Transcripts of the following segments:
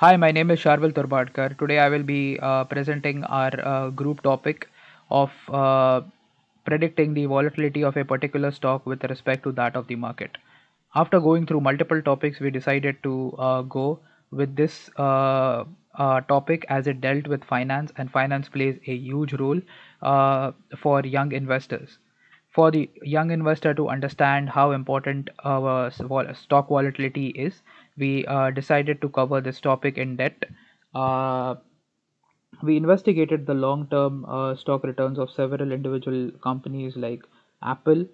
Hi, my name is Sharvil Turbadkar. Today I will be uh, presenting our uh, group topic of uh, predicting the volatility of a particular stock with respect to that of the market. After going through multiple topics, we decided to uh, go with this uh, uh, topic as it dealt with finance and finance plays a huge role for young investors for the young investor to understand how important our stock volatility is, we uh, decided to cover this topic in depth. Uh, we investigated the long term uh, stock returns of several individual companies like Apple,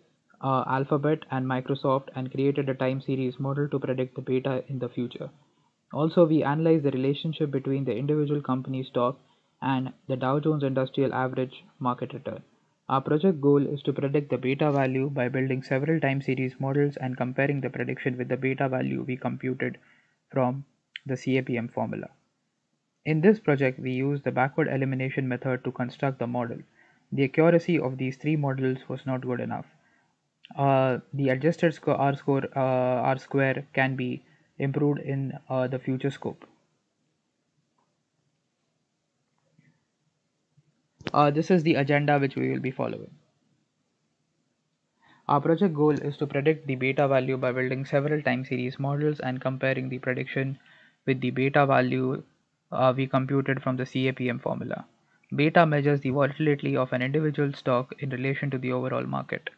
uh, Alphabet, and Microsoft and created a time series model to predict the beta in the future. Also, we analyzed the relationship between the individual company stock and the Dow Jones Industrial Average market return. Our project goal is to predict the beta value by building several time series models and comparing the prediction with the beta value we computed from the CAPM formula. In this project, we used the backward elimination method to construct the model. The accuracy of these three models was not good enough. Uh, the adjusted sco R score uh, R square can be improved in uh, the future scope. Uh, this is the agenda which we will be following. Our project goal is to predict the beta value by building several time series models and comparing the prediction with the beta value uh, we computed from the CAPM formula. Beta measures the volatility of an individual stock in relation to the overall market.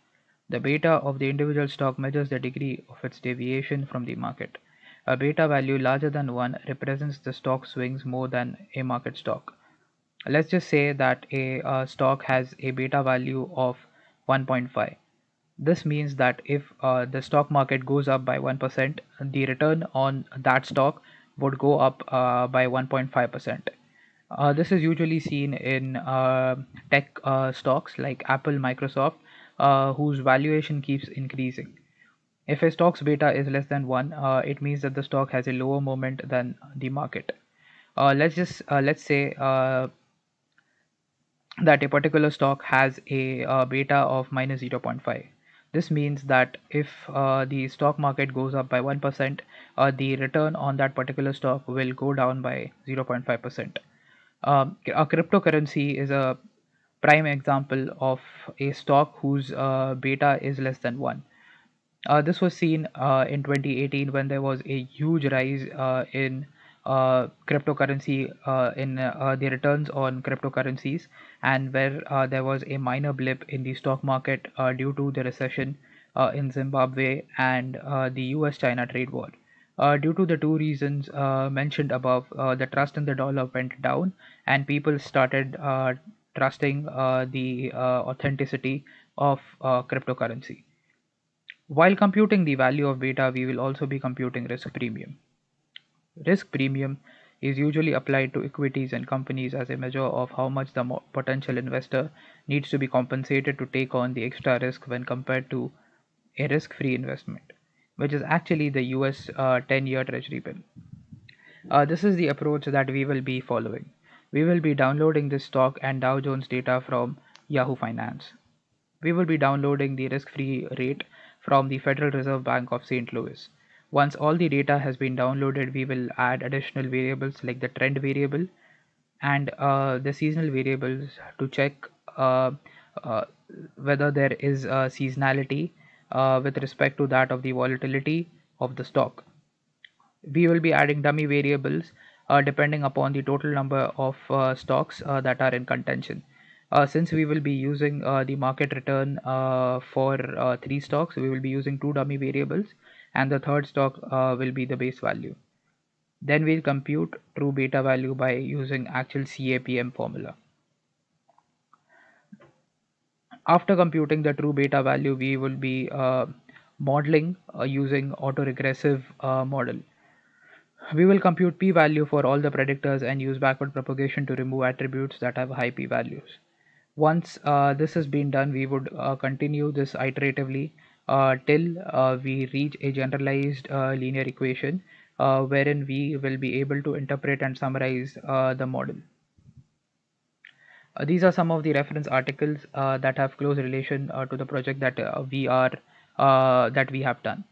The beta of the individual stock measures the degree of its deviation from the market. A beta value larger than 1 represents the stock swings more than a market stock let's just say that a stock has a beta value of 1.5 this means that if uh, the stock market goes up by 1% the return on that stock would go up uh, by 1.5% uh, this is usually seen in uh, tech uh, stocks like apple microsoft uh, whose valuation keeps increasing if a stock's beta is less than 1 it means that the stock has a lower moment than the market let's just let's say that a particular stock has a uh, beta of minus 0.5 this means that if uh, the stock market goes up by 1% uh, the return on that particular stock will go down by 0.5% um, a cryptocurrency is a prime example of a stock whose uh, beta is less than 1 uh, this was seen uh, in 2018 when there was a huge rise in uh, cryptocurrency uh, in uh, the returns on cryptocurrencies and where there was a minor blip in the stock market due to the recession in Zimbabwe and the US China trade war. Uh, due to the two reasons uh, mentioned above, uh, the trust in the dollar went down and people started trusting the authenticity of cryptocurrency. While computing the value of beta, we will also be computing risk premium. Risk premium is usually applied to equities and companies as a measure of how much the potential investor needs to be compensated to take on the extra risk when compared to a risk free investment, which is actually the US uh, 10 year Treasury bill. Uh, this is the approach that we will be following. We will be downloading this stock and Dow Jones data from Yahoo Finance. We will be downloading the risk free rate from the Federal Reserve Bank of St. Louis once all the data has been downloaded, we will add additional variables like the trend variable and uh, the seasonal variables to check uh, uh, whether there is a seasonality uh, with respect to that of the volatility of the stock. We will be adding dummy variables uh, depending upon the total number of uh, stocks that are in contention. since we will be using the market return for three stocks, we will be using two dummy variables and the third stock uh, will be the base value. Then we'll compute true beta value by using actual CAPM formula. After computing the true beta value, we will be uh, modeling uh, using autoregressive uh, model. We will compute p-value for all the predictors and use backward propagation to remove attributes that have high p-values. Once uh, this has been done, we would uh, continue this iteratively uh, till uh, we reach a generalized uh, linear equation wherein we will be able to interpret and summarize the model these are some of the reference articles uh, that have close relation uh, to the project that uh, we are that we have done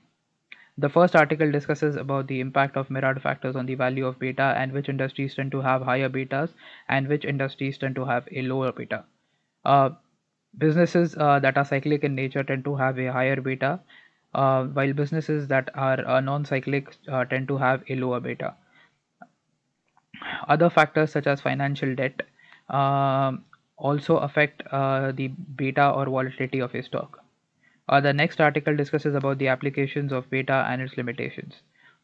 the first article discusses about the impact of myriad factors on the value of beta and which industries tend to have higher betas and which industries tend to have a lower beta businesses uh, that are cyclic in nature tend to have a higher beta uh, while businesses that are uh, non-cyclic tend to have a lower beta other factors such as financial debt um, also affect the beta or volatility of a stock uh, the next article discusses about the applications of beta and its limitations.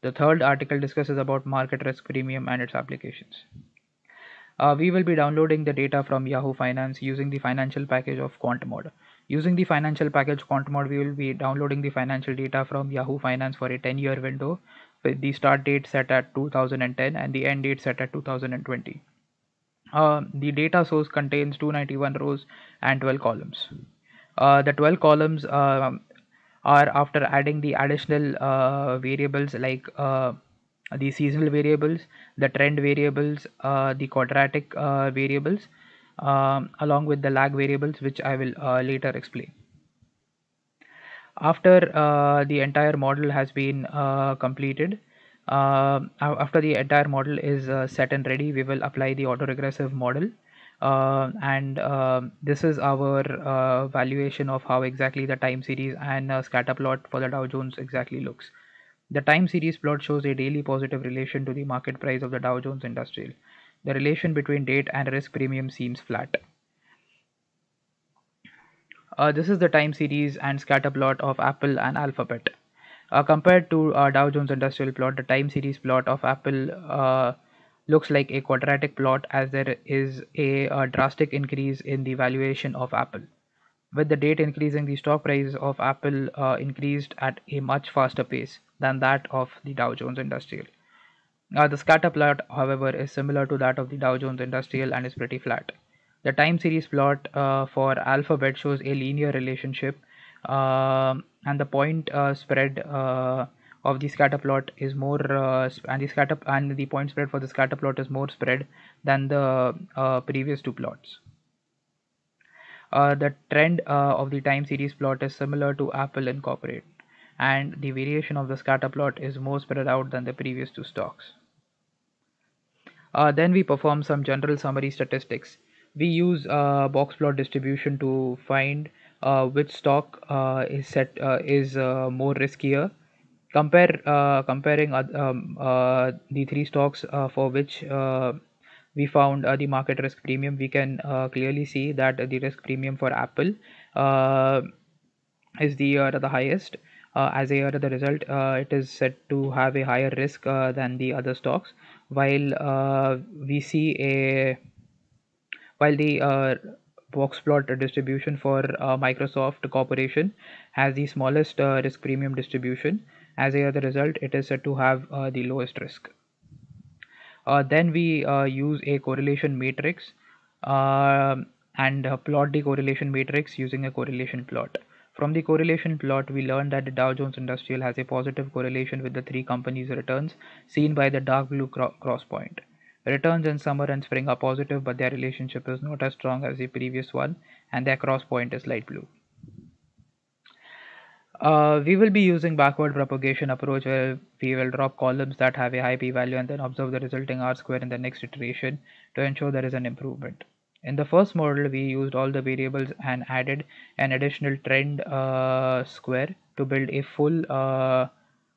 The third article discusses about market risk premium and its applications uh, we will be downloading the data from Yahoo Finance using the financial package of QuantMod. Using the financial package QuantMod, we will be downloading the financial data from Yahoo Finance for a 10-year window with the start date set at 2010 and the end date set at 2020. Uh, the data source contains 291 rows and 12 columns. Uh, the 12 columns uh, are after adding the additional uh, variables like uh, the seasonal variables, the trend variables, uh, the quadratic uh, variables, um, along with the lag variables, which I will uh, later explain after uh, the entire model has been uh, completed uh, after the entire model is set and ready we will apply the autoregressive model um, and um, this is our valuation of how exactly the time series and scatter plot for the Dow Jones exactly looks the time series plot shows a daily positive relation to the market price of the Dow Jones Industrial. The relation between date and risk premium seems flat. Uh, this is the time series and scatter plot of Apple and Alphabet. Uh, compared to uh, Dow Jones Industrial plot, the time series plot of Apple uh, looks like a quadratic plot as there is a, a uh, drastic increase in the valuation of Apple. With the date increasing, the stock price of Apple uh, increased at a much faster pace than that of the Dow Jones Industrial. Now the scatter plot however is similar to that of the Dow Jones Industrial and is pretty flat. The time series plot uh, for alphabet shows a linear relationship uh, and the point uh, spread uh, of the scatter plot is more uh, and the scatter and the point spread for the scatter plot is more spread than the uh, previous two plots. the trend of the time series plot is similar to Apple Incorporated and the variation of the scatter plot is more spread out than the previous two stocks. Uh, then we perform some general summary statistics. We use uh, box plot distribution to find uh, which stock uh, is set uh, is uh, more riskier. Compare comparing um, the three stocks for which we found the market risk premium. We can clearly see that the risk premium for Apple is the the highest uh, as a the result uh, it is said to have a higher risk uh, than the other stocks while we see a while the box plot distribution for uh, Microsoft Corporation has the smallest uh, risk premium distribution. As a result, it is said to have uh, the lowest risk. then we use a correlation matrix and plot the correlation matrix using a correlation plot. From the correlation plot, we learn that the Dow Jones Industrial has a positive correlation with the three companies' returns seen by the dark blue cro cross point. Returns in summer and spring are positive, but their relationship is not as strong as the previous one, and their cross point is light blue. Uh, we will be using backward propagation approach where we will drop columns that have a high p-value and then observe the resulting r-square in the next iteration to ensure there is an improvement. In the first model, we used all the variables and added an additional trend uh, square to build a full uh,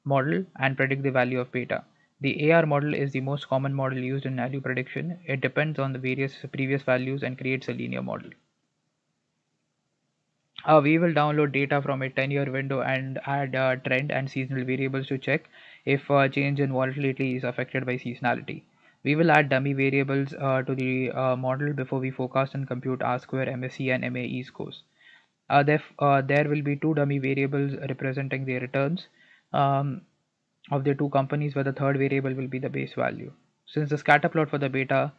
model and predict the value of beta. The AR model is the most common model used in value prediction. It depends on the various previous values and creates a linear model. Uh, we will download data from a 10 year window and add uh, trend and seasonal variables to check if uh, change in volatility is affected by seasonality. We will add dummy variables uh, to the uh, model before we forecast and compute R-square, MSE and MAE scores. Uh, there, uh, there will be two dummy variables representing the returns um, of the two companies where the third variable will be the base value. Since the scatter plot for the beta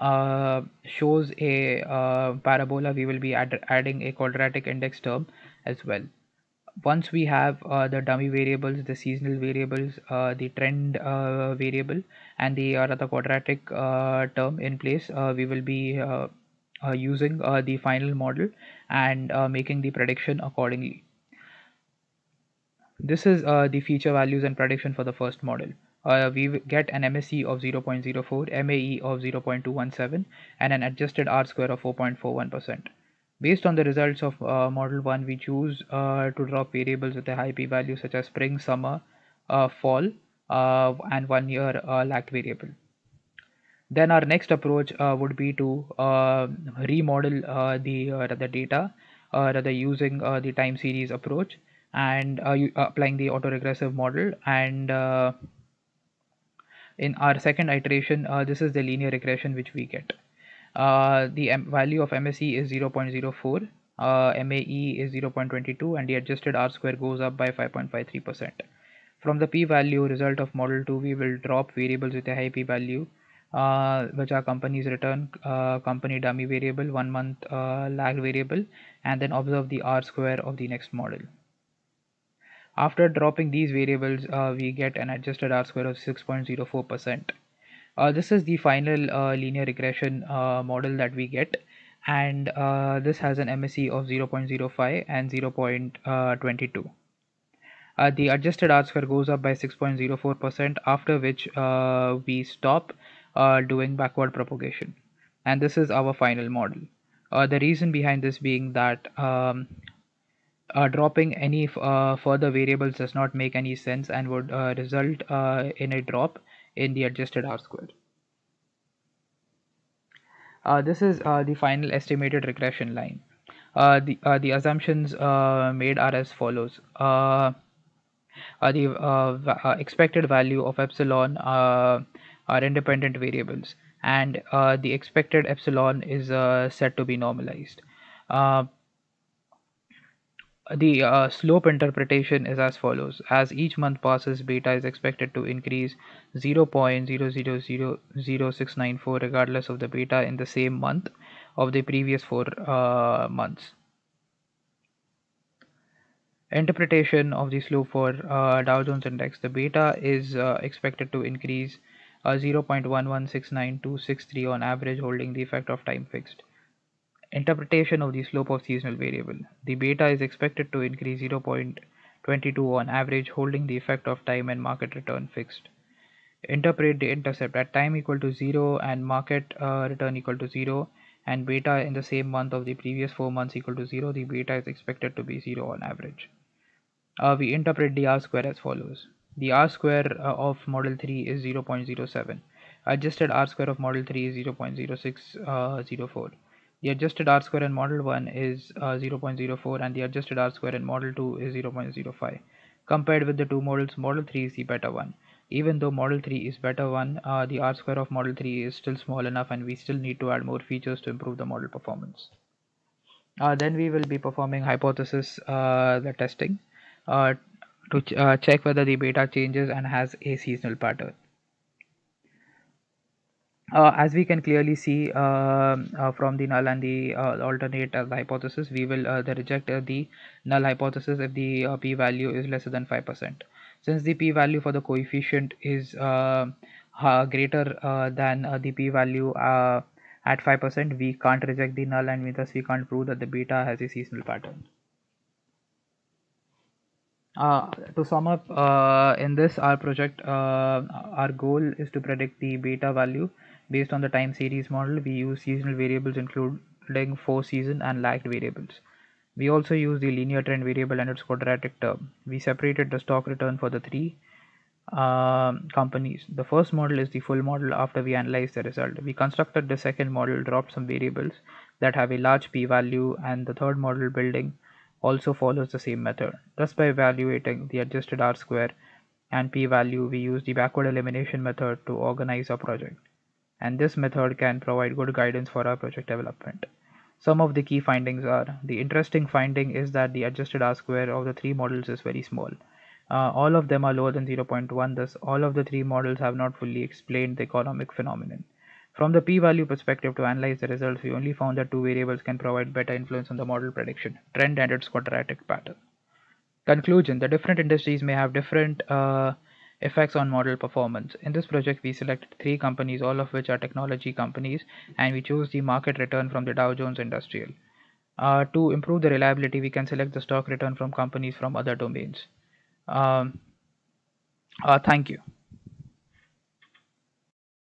uh, shows a uh, parabola, we will be add adding a quadratic index term as well once we have uh, the dummy variables, the seasonal variables, uh, the trend uh, variable, and the uh, rather quadratic uh, term in place, uh, we will be using the final model and making the prediction accordingly. This is the feature values and prediction for the first model. we get an MSE of 0.04, MAE of 0.217, and an adjusted R square of 4.41%. Based on the results of uh, model 1, we choose uh, to drop variables with a high p-value such as spring, summer, uh, fall, uh, and one year uh, lag variable. Then our next approach uh, would be to remodel the, the data rather using the time series approach and applying the autoregressive model and in our second iteration this is the linear regression which we get uh, the M value of MSE is 0.04, uh, MAE is 0.22 and the adjusted R square goes up by 5.53%. From the p-value result of model 2 we will drop variables with a high p-value uh, which are company's return, uh, company dummy variable, one month uh, lag variable and then observe the R square of the next model. After dropping these variables we get an adjusted R square of 6.04%. Uh, this is the final uh, linear regression uh, model that we get and this has an MSE of 0.05 and 0.22. Uh, the adjusted R square goes up by 6.04% after which uh, we stop uh, doing backward propagation and this is our final model. the reason behind this being that um, dropping any further variables does not make any sense and would result in a drop in the adjusted R squared. Uh, this is uh, the final estimated regression line. Uh, the, uh, the assumptions uh, made are as follows. Uh, the expected value of epsilon are independent variables and the expected epsilon is said to be normalized. The uh, slope interpretation is as follows. As each month passes, beta is expected to increase 0.0000694 regardless of the beta in the same month of the previous four uh, months. Interpretation of the slope for uh, Dow Jones Index. The beta is uh, expected to increase uh, 0.1169263 on average holding the effect of time fixed. Interpretation of the slope of seasonal variable. The beta is expected to increase 0.22 on average holding the effect of time and market return fixed. Interpret the intercept at time equal to 0 and market uh, return equal to 0 and beta in the same month of the previous 4 months equal to 0. The beta is expected to be 0 on average. Uh, we interpret the R square as follows. The R square uh, of model 3 is 0.07. Adjusted R square of model 3 is 0.0604 uh, the adjusted R square in model 1 is uh, 0.04 and the adjusted R square in model 2 is 0.05. Compared with the two models, model 3 is the better one. Even though model 3 is better one, uh, the R square of model 3 is still small enough and we still need to add more features to improve the model performance. Uh, then we will be performing hypothesis uh, the testing uh, to ch uh, check whether the beta changes and has a seasonal pattern uh, as we can clearly see uh, uh, from the null and the uh, alternate uh, hypothesis we will uh, reject the null hypothesis if the p value is lesser than 5% since the p value for the coefficient is greater than the p value at 5% we can't reject the null and thus we can't prove that the beta has a seasonal pattern uh, to sum up uh, in this our project uh, our goal is to predict the beta value Based on the time series model, we use seasonal variables including four season and lagged variables. We also use the linear trend variable and its quadratic term. We separated the stock return for the three uh, companies. The first model is the full model after we analyze the result. We constructed the second model, dropped some variables that have a large p value, and the third model building also follows the same method. Thus, by evaluating the adjusted r square and p value, we use the backward elimination method to organize our project and this method can provide good guidance for our project development. Some of the key findings are the interesting finding is that the adjusted R square of the three models is very small. Uh, all of them are lower than 0.1 thus all of the three models have not fully explained the economic phenomenon. From the p-value perspective to analyze the results, we only found that two variables can provide better influence on the model prediction, trend and its quadratic pattern. Conclusion, the different industries may have different uh, effects on model performance. In this project, we selected three companies, all of which are technology companies, and we chose the market return from the Dow Jones Industrial. Uh, to improve the reliability, we can select the stock return from companies from other domains. Um, uh, thank you.